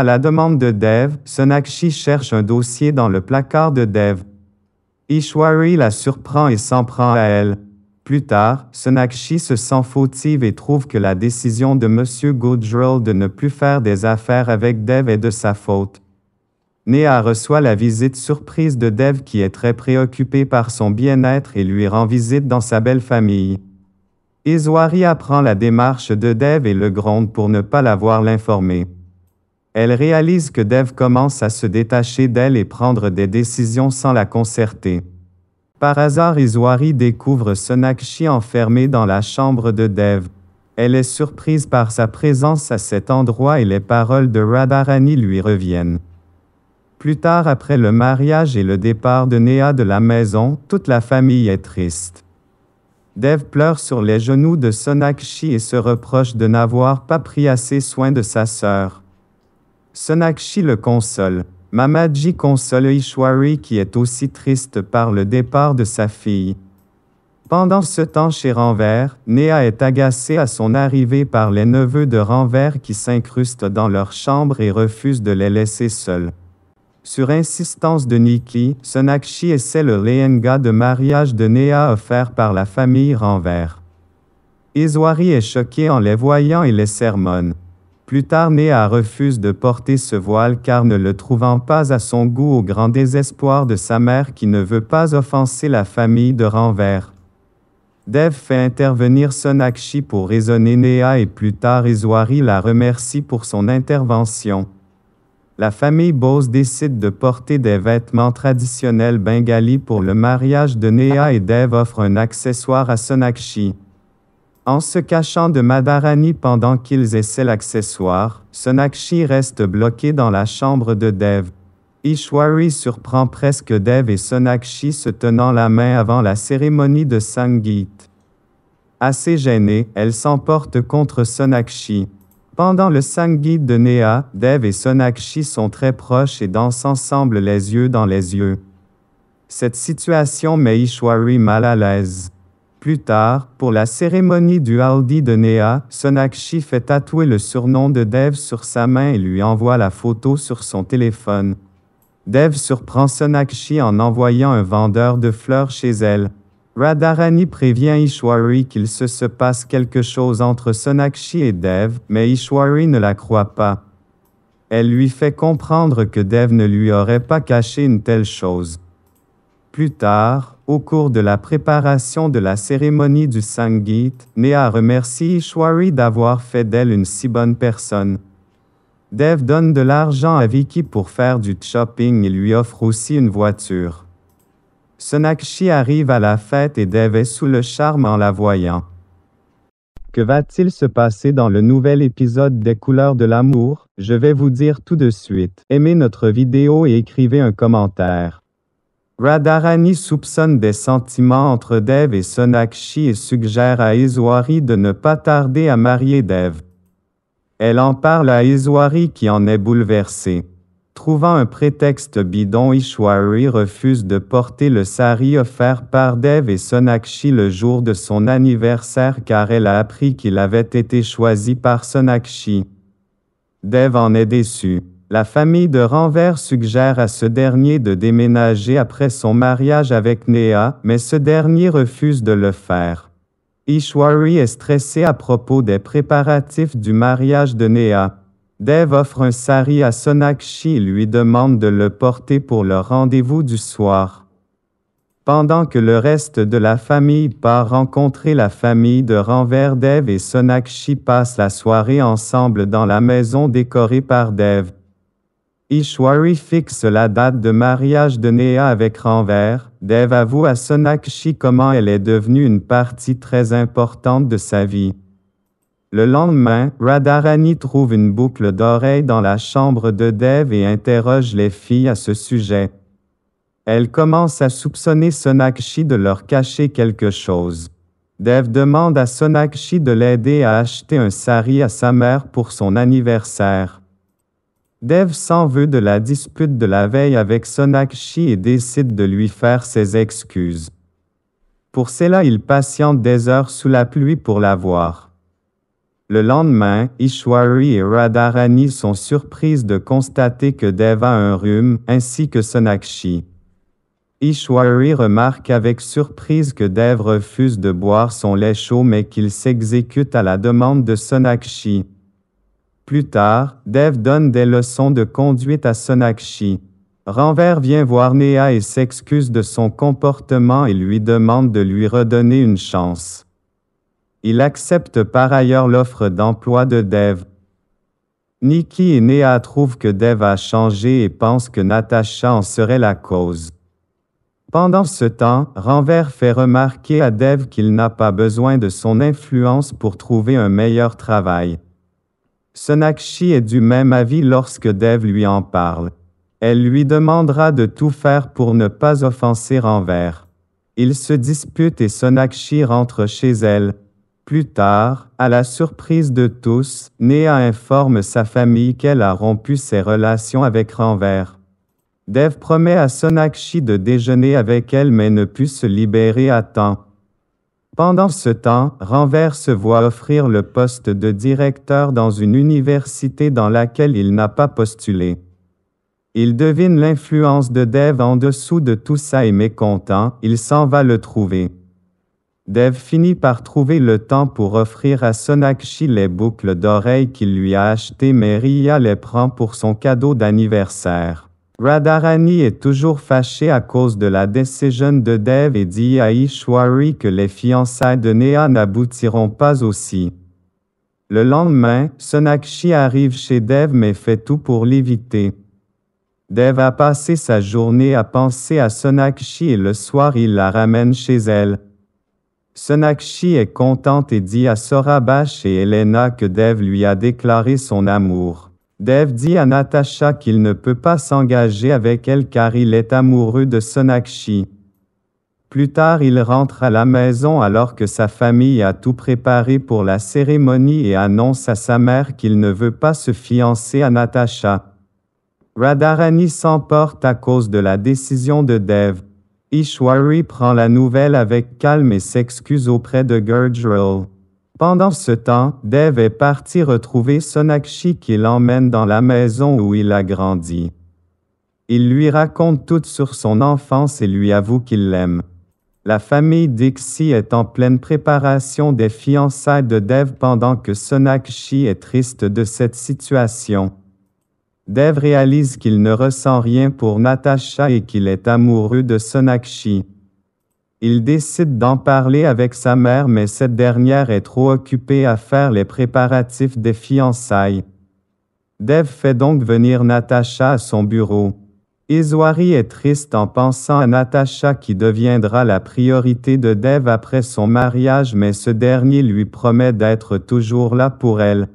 À la demande de Dev, Sonakshi cherche un dossier dans le placard de Dev. Ishwari la surprend et s'en prend à elle. Plus tard, Sonakshi se sent fautive et trouve que la décision de M. Goodrell de ne plus faire des affaires avec Dev est de sa faute. Néa reçoit la visite surprise de Dev qui est très préoccupé par son bien-être et lui rend visite dans sa belle famille. Ishwari apprend la démarche de Dev et le gronde pour ne pas l'avoir l'informer. Elle réalise que Dev commence à se détacher d'elle et prendre des décisions sans la concerter. Par hasard, Iswari découvre Sonakshi enfermée dans la chambre de Dev. Elle est surprise par sa présence à cet endroit et les paroles de Radharani lui reviennent. Plus tard après le mariage et le départ de Néa de la maison, toute la famille est triste. Dev pleure sur les genoux de Sonakshi et se reproche de n'avoir pas pris assez soin de sa sœur. Sonakshi le console. Mamaji console Ishwari qui est aussi triste par le départ de sa fille. Pendant ce temps chez Renvers, Néa est agacée à son arrivée par les neveux de Renvers qui s'incrustent dans leur chambre et refusent de les laisser seuls. Sur insistance de Nikki, Sonakshi essaie le lehenga de mariage de Néa offert par la famille Renvers. Iswari est choqué en les voyant et les sermonne. Plus tard, Néa refuse de porter ce voile car ne le trouvant pas à son goût au grand désespoir de sa mère qui ne veut pas offenser la famille de Renvers. Dev fait intervenir Sonakshi pour raisonner Néa et plus tard Iswari la remercie pour son intervention. La famille Bose décide de porter des vêtements traditionnels bengalis pour le mariage de Néa et Dev offre un accessoire à Sonakshi. En se cachant de Madharani pendant qu'ils essaient l'accessoire, Sonakshi reste bloqué dans la chambre de Dev. Ishwari surprend presque Dev et Sonakshi se tenant la main avant la cérémonie de Sangeet. Assez gênée, elle s'emporte contre Sonakshi. Pendant le Sangeet de Neha, Dev et Sonakshi sont très proches et dansent ensemble les yeux dans les yeux. Cette situation met Ishwari mal à l'aise. Plus tard, pour la cérémonie du Haldi de Nea, Sonakshi fait tatouer le surnom de Dev sur sa main et lui envoie la photo sur son téléphone. Dev surprend Sonakshi en envoyant un vendeur de fleurs chez elle. Radharani prévient Ishwari qu'il se, se passe quelque chose entre Sonakshi et Dev, mais Ishwari ne la croit pas. Elle lui fait comprendre que Dev ne lui aurait pas caché une telle chose. Plus tard, au cours de la préparation de la cérémonie du Sangit, Néa remercie Ishwari d'avoir fait d'elle une si bonne personne. Dev donne de l'argent à Vicky pour faire du shopping et lui offre aussi une voiture. Sonakshi arrive à la fête et Dev est sous le charme en la voyant. Que va-t-il se passer dans le nouvel épisode des couleurs de l'amour Je vais vous dire tout de suite. Aimez notre vidéo et écrivez un commentaire. Radharani soupçonne des sentiments entre Dev et Sonakshi et suggère à Iswari de ne pas tarder à marier Dev. Elle en parle à Iswari qui en est bouleversée. Trouvant un prétexte bidon, Ishwari refuse de porter le sari offert par Dev et Sonakshi le jour de son anniversaire car elle a appris qu'il avait été choisi par Sonakshi. Dev en est déçu. La famille de Renvers suggère à ce dernier de déménager après son mariage avec Néa, mais ce dernier refuse de le faire. Ishwari est stressé à propos des préparatifs du mariage de Néa. Dev offre un sari à Sonakshi et lui demande de le porter pour le rendez-vous du soir. Pendant que le reste de la famille part rencontrer la famille de Renvers Dev et Sonakshi passent la soirée ensemble dans la maison décorée par Dev. Ishwari fixe la date de mariage de Néa avec Ranver. Dev avoue à Sonakshi comment elle est devenue une partie très importante de sa vie. Le lendemain, Radharani trouve une boucle d'oreille dans la chambre de Dev et interroge les filles à ce sujet. Elle commence à soupçonner Sonakshi de leur cacher quelque chose. Dev demande à Sonakshi de l'aider à acheter un sari à sa mère pour son anniversaire. Dev s'en veut de la dispute de la veille avec Sonakshi et décide de lui faire ses excuses. Pour cela, il patiente des heures sous la pluie pour la voir. Le lendemain, Ishwari et Radharani sont surprises de constater que Dev a un rhume, ainsi que Sonakshi. Ishwari remarque avec surprise que Dev refuse de boire son lait chaud mais qu'il s'exécute à la demande de Sonakshi. Plus tard, Dev donne des leçons de conduite à Sonakshi. Renvers vient voir Néa et s'excuse de son comportement et lui demande de lui redonner une chance. Il accepte par ailleurs l'offre d'emploi de Dev. Nikki et Néa trouvent que Dev a changé et pensent que Natasha en serait la cause. Pendant ce temps, Renvers fait remarquer à Dev qu'il n'a pas besoin de son influence pour trouver un meilleur travail. Sonakshi est du même avis lorsque Dev lui en parle. Elle lui demandera de tout faire pour ne pas offenser Envers. Ils se disputent et Sonakshi rentre chez elle. Plus tard, à la surprise de tous, Néa informe sa famille qu'elle a rompu ses relations avec Renvers. Dev promet à Sonakshi de déjeuner avec elle mais ne put se libérer à temps. Pendant ce temps, Renvers se voit offrir le poste de directeur dans une université dans laquelle il n'a pas postulé. Il devine l'influence de Dev en dessous de tout ça et mécontent, il s'en va le trouver. Dev finit par trouver le temps pour offrir à Sonakshi les boucles d'oreilles qu'il lui a achetées mais Ria les prend pour son cadeau d'anniversaire. Radharani est toujours fâchée à cause de la décision de Dev et dit à Ishwari que les fiançailles de Néa n'aboutiront pas aussi. Le lendemain, Sonakshi arrive chez Dev mais fait tout pour l'éviter. Dev a passé sa journée à penser à Sonakshi et le soir il la ramène chez elle. Sonakshi est contente et dit à Sorabash et Elena que Dev lui a déclaré son amour. Dev dit à Natasha qu'il ne peut pas s'engager avec elle car il est amoureux de Sonakshi. Plus tard, il rentre à la maison alors que sa famille a tout préparé pour la cérémonie et annonce à sa mère qu'il ne veut pas se fiancer à Natasha. Radharani s'emporte à cause de la décision de Dev. Ishwari prend la nouvelle avec calme et s'excuse auprès de Gurjral. Pendant ce temps, Dev est parti retrouver Sonakshi qui l'emmène dans la maison où il a grandi. Il lui raconte tout sur son enfance et lui avoue qu'il l'aime. La famille Dixie est en pleine préparation des fiançailles de Dev pendant que Sonakshi est triste de cette situation. Dev réalise qu'il ne ressent rien pour Natasha et qu'il est amoureux de Sonakshi. Il décide d'en parler avec sa mère mais cette dernière est trop occupée à faire les préparatifs des fiançailles. Dev fait donc venir Natacha à son bureau. Iswari est triste en pensant à Natacha qui deviendra la priorité de Dev après son mariage mais ce dernier lui promet d'être toujours là pour elle.